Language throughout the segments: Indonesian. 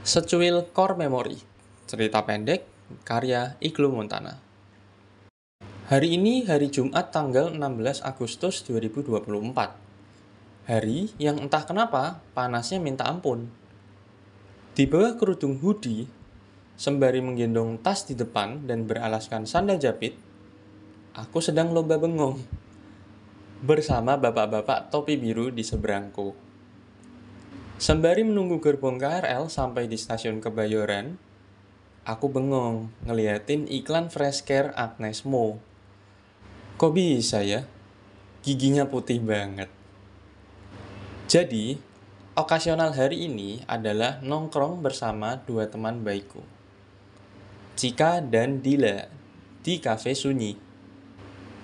Secuil Core Memory, cerita pendek karya Iglu Montana. Hari ini hari Jumat tanggal 16 Agustus 2024. Hari yang entah kenapa panasnya minta ampun. Di bawah kerudung hoodie, sembari menggendong tas di depan dan beralaskan sandal jepit, aku sedang lomba bengong bersama bapak-bapak topi biru di seberangku. Sembari menunggu gerbong KRL sampai di stasiun Kebayoran, aku bengong ngeliatin iklan Fresh Care Agnes Mo. Kok bisa ya? Giginya putih banget. Jadi, okasional hari ini adalah nongkrong bersama dua teman baikku. Cika dan Dila di Cafe Sunyi.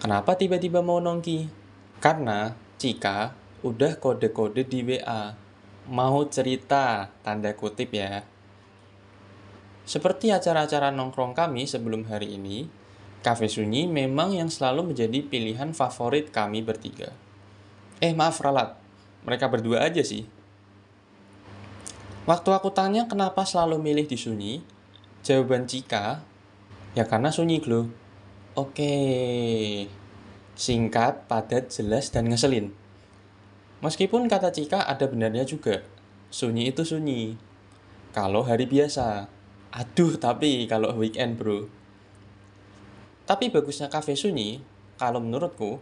Kenapa tiba-tiba mau nongki? Karena Cika udah kode-kode di WA mau cerita, tanda kutip ya. Seperti acara-acara nongkrong kami sebelum hari ini, Cafe Sunyi memang yang selalu menjadi pilihan favorit kami bertiga. Eh maaf Ralat, mereka berdua aja sih. Waktu aku tanya kenapa selalu milih di Sunyi, jawaban Cika, ya karena Sunyi Glo. Oke, singkat, padat, jelas, dan ngeselin. Meskipun kata Cika ada benarnya juga, sunyi itu sunyi. Kalau hari biasa, aduh tapi kalau weekend bro. Tapi bagusnya kafe sunyi, kalau menurutku,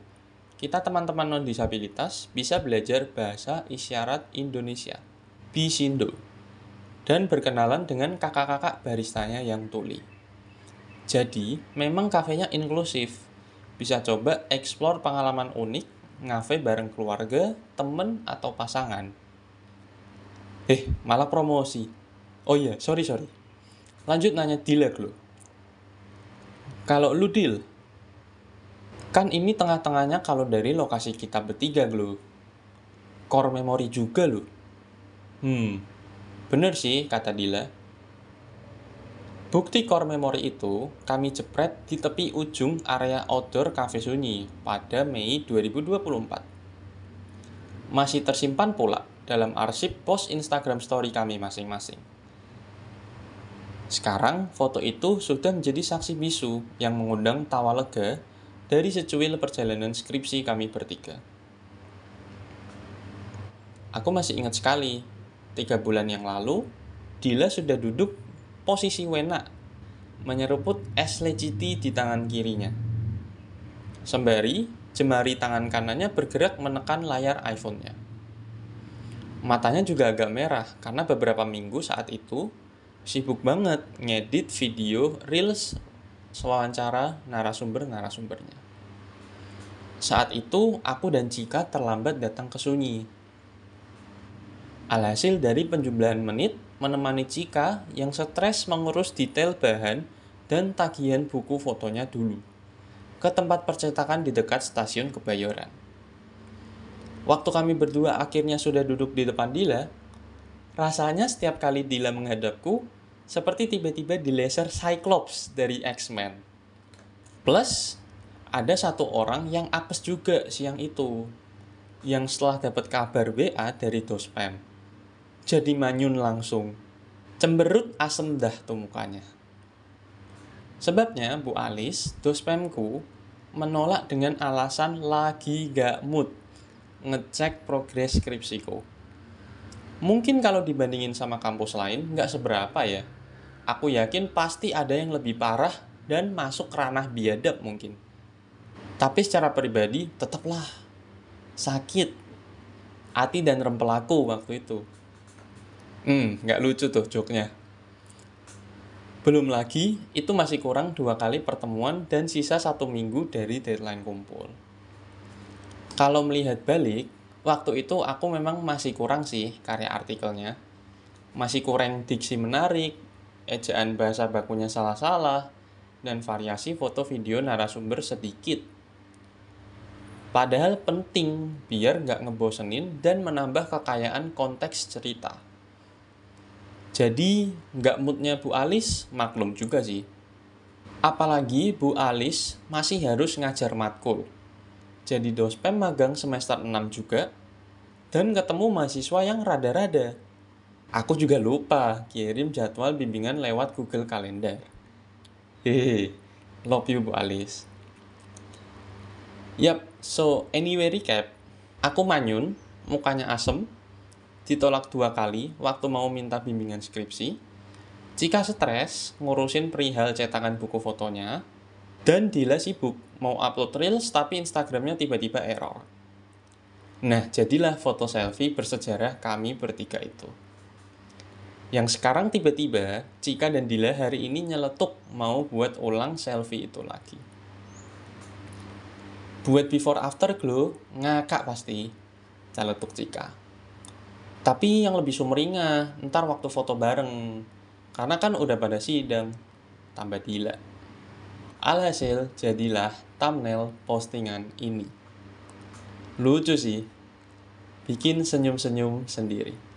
kita teman-teman non-disabilitas bisa belajar bahasa isyarat Indonesia, Bisindo, dan berkenalan dengan kakak-kakak baristanya yang tuli. Jadi, memang kafenya inklusif, bisa coba eksplor pengalaman unik ngafe bareng keluarga, temen, atau pasangan. Eh, malah promosi. Oh iya, sorry, sorry. Lanjut nanya dealer ya, lo. Kalau lu deal, kan ini tengah-tengahnya kalau dari lokasi kita bertiga lo. Core memory juga lo. Hmm, bener sih kata Dila Bukti core memory itu kami jepret di tepi ujung area outdoor Cafe Sunyi pada Mei 2024. Masih tersimpan pula dalam arsip post Instagram story kami masing-masing. Sekarang, foto itu sudah menjadi saksi bisu yang mengundang tawa lega dari secuil perjalanan skripsi kami bertiga. Aku masih ingat sekali, tiga bulan yang lalu, Dila sudah duduk posisi Wena menyeruput es legiti di tangan kirinya. Sembari, jemari tangan kanannya bergerak menekan layar iPhone-nya. Matanya juga agak merah karena beberapa minggu saat itu sibuk banget ngedit video reels wawancara narasumber-narasumbernya. Saat itu, aku dan Cika terlambat datang ke Sunyi. Alhasil dari penjumlahan menit, menemani Cika yang stres mengurus detail bahan dan tagihan buku fotonya dulu ke tempat percetakan di dekat stasiun Kebayoran. Waktu kami berdua akhirnya sudah duduk di depan Dila, rasanya setiap kali Dila menghadapku, seperti tiba-tiba di laser Cyclops dari X-Men. Plus, ada satu orang yang apes juga siang itu, yang setelah dapat kabar WA dari Dospem jadi manyun langsung. Cemberut asem dah tuh mukanya. Sebabnya Bu Alis, dospemku, menolak dengan alasan lagi gak mood ngecek progres skripsiku. Mungkin kalau dibandingin sama kampus lain, nggak seberapa ya. Aku yakin pasti ada yang lebih parah dan masuk ranah biadab mungkin. Tapi secara pribadi, tetaplah sakit hati dan rempelaku waktu itu. Hmm, nggak lucu tuh joknya. Belum lagi, itu masih kurang dua kali pertemuan dan sisa satu minggu dari deadline kumpul. Kalau melihat balik, waktu itu aku memang masih kurang sih karya artikelnya. Masih kurang diksi menarik, ejaan bahasa bakunya salah-salah, dan variasi foto video narasumber sedikit. Padahal penting biar nggak ngebosenin dan menambah kekayaan konteks cerita. Jadi nggak moodnya Bu Alis maklum juga sih. Apalagi Bu Alis masih harus ngajar matkul. Jadi dospem magang semester 6 juga dan ketemu mahasiswa yang rada-rada. Aku juga lupa kirim jadwal bimbingan lewat Google Calendar. Hehe, love you Bu Alis. Yap, so anyway recap. Aku manyun, mukanya asem, ditolak dua kali waktu mau minta bimbingan skripsi, jika stres ngurusin perihal cetakan buku fotonya, dan Dila sibuk mau upload reels tapi Instagramnya tiba-tiba error. Nah, jadilah foto selfie bersejarah kami bertiga itu. Yang sekarang tiba-tiba, Cika dan Dila hari ini nyeletuk mau buat ulang selfie itu lagi. Buat before after glow, ngakak pasti. Celetuk Cika. Tapi yang lebih sumringah, ntar waktu foto bareng. Karena kan udah pada sidang. Tambah gila. Alhasil, jadilah thumbnail postingan ini. Lucu sih. Bikin senyum-senyum sendiri.